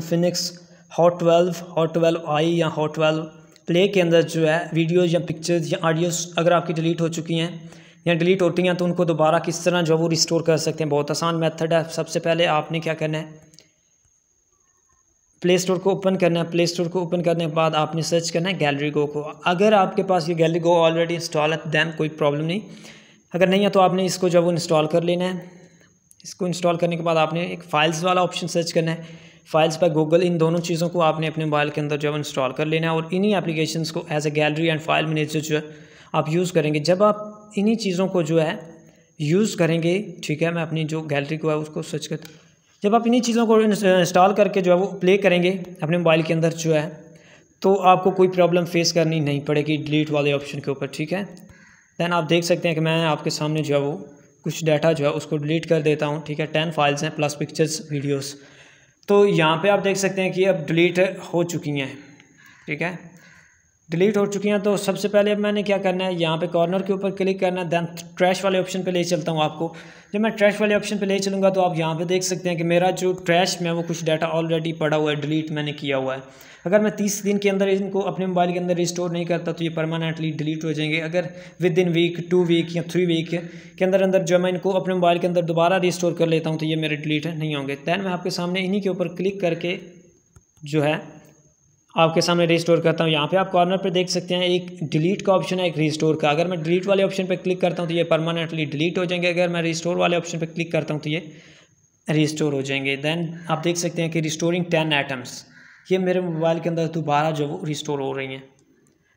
Phoenix hot twelve hot twelve i या hot twelve play के अंदर जो है वीडियोज़ या पिक्चर्स या ऑडियोज़ अगर आपकी डिलीट हो चुकी हैं या डिलीट होती हैं तो उनको दोबारा किस तरह जो वो रिस्टोर कर सकते हैं बहुत आसान मेथड है सबसे पहले आपने क्या करना है प्ले स्टोर को ओपन करना है प्ले स्टोर को ओपन करने के बाद आपने सर्च करना है गैलरी गो को अगर आपके पास ये गैलरी गो ऑलरेडी इंस्टॉल है दैन कोई प्रॉब्लम नहीं अगर नहीं है तो आपने इसको जब इंस्टॉल कर लेना है इसको इंस्टॉल करने के बाद आपने एक फाइल्स वाला ऑप्शन सर्च करना है फाइल्स पर गूगल इन दोनों चीज़ों को आपने अपने मोबाइल के अंदर जो है इंस्टॉल कर लेना है और इन्हीं एप्लीकेशन को as a gallery and file manager जो है आप यूज़ करेंगे जब आप इन्हीं चीज़ों को जो है यूज़ करेंगे ठीक है मैं अपनी जो गैलरी को है उसको सर्च कर जब आप इन्हीं चीज़ों को इंस्टॉल करके जो है वो प्ले करेंगे अपने मोबाइल के अंदर जो है तो आपको कोई प्रॉब्लम फेस करनी नहीं पड़ेगी डिलीट वाले ऑप्शन के ऊपर ठीक है दैन आप देख सकते हैं कि मैं आपके सामने जो है वो कुछ डाटा जो है उसको डिलीट कर देता हूँ ठीक है टेन फाइल्स हैं प्लस पिक्चर्स वीडियोज़ तो यहाँ पे आप देख सकते हैं कि अब डिलीट हो चुकी हैं ठीक है डिलीट हो चुकी हैं तो सबसे पहले अब मैंने क्या करना है यहाँ पे कॉर्नर के ऊपर क्लिक करना है दैन ट्रैश वाले ऑप्शन पे ले चलता हूँ आपको जब मैं ट्रैश वाले ऑप्शन पे ले चलूँगा तो आप यहाँ पे देख सकते हैं कि मेरा जो ट्रैश में वो कुछ डाटा ऑलरेडी पड़ा हुआ है डिलीट मैंने किया हुआ है अगर मैं तीस दिन के अंदर इनको अपने मोबाइल के अंदर रिस्टोर नहीं करता तो ये परमानेंटली डिलीट हो जाएंगे अगर within week two week या थ्री वीक के अंदर अंदर जो मैं इनको अपने मोबाइल के अंदर दोबारा रिस्टोर कर लेता हूँ तो ये मेरे डिलीट नहीं होंगे दैन मैं आपके सामने इन्हीं के ऊपर क्लिक करके जो है आपके सामने रिस्टोर करता हूँ यहाँ पे आप कॉर्नर पे देख सकते हैं एक डिलीट का ऑप्शन है एक रिस्टोर का अगर मैं डिलीट वाले ऑप्शन पे क्लिक करता हूँ तो ये परमानेंटली डिलीट हो जाएंगे अगर मैं रिस्टोर वाले ऑप्शन पे क्लिक करता हूँ तो ये रिस्टोर हो जाएंगे देन आप देख सकते हैं कि रिस्टोरिंग टेन आइटम्स ये मेरे मोबाइल के अंदर दोबारा जो वो रिस्टोर हो रही हैं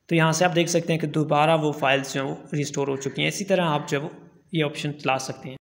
तो यहाँ से आप देख सकते हैं कि दोबारा वो फाइल्स जो हैं वो रिस्टोर हो चुकी हैं इसी तरह आप जो ये ऑप्शन चला सकते हैं